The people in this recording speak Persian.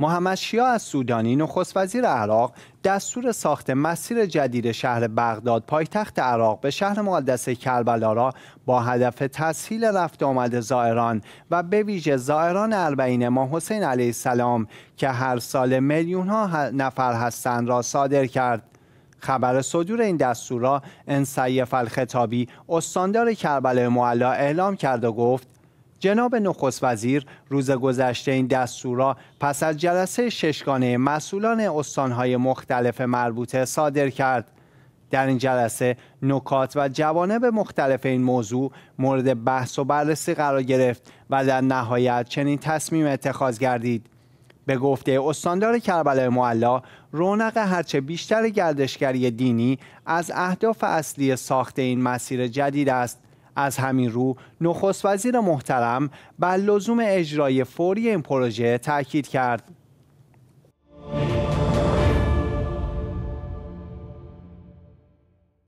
محمد شیا از سودانی نخست وزیر عراق دستور ساخت مسیر جدید شهر بغداد پایتخت عراق به شهر مقدس کربلا را با هدف تسهیل رفت آمد زائران و به ویژه زائران اربعین امام حسین علیه السلام که هر سال میلیون ها نفر هستند را صادر کرد خبر صدور این دستور را انسیف الخطابی استاندار کربلا معلا اعلام کرد و گفت جناب نخست وزیر روز گذشته این دستورا پس از جلسه ششگانه مسئولان استانهای مختلف مربوطه صادر کرد. در این جلسه نکات و جوانب مختلف این موضوع مورد بحث و بررسی قرار گرفت و در نهایت چنین تصمیم اتخاذ گردید. به گفته استاندار کربلای معلا رونق هرچه بیشتر گردشگری دینی از اهداف اصلی ساخت این مسیر جدید است از همین رو نخست وزیر محترم بر لزوم اجرای فوری این پروژه تاکید کرد